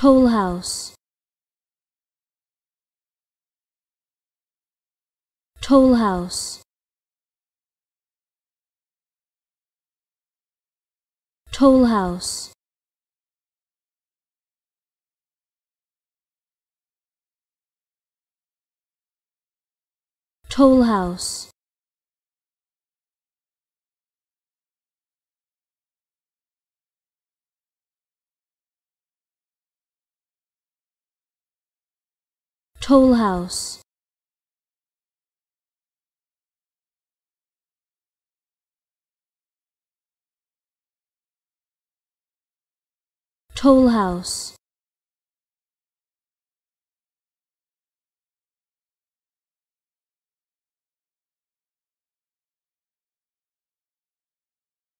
Toll House Toll House Toll House Toll House toll house toll house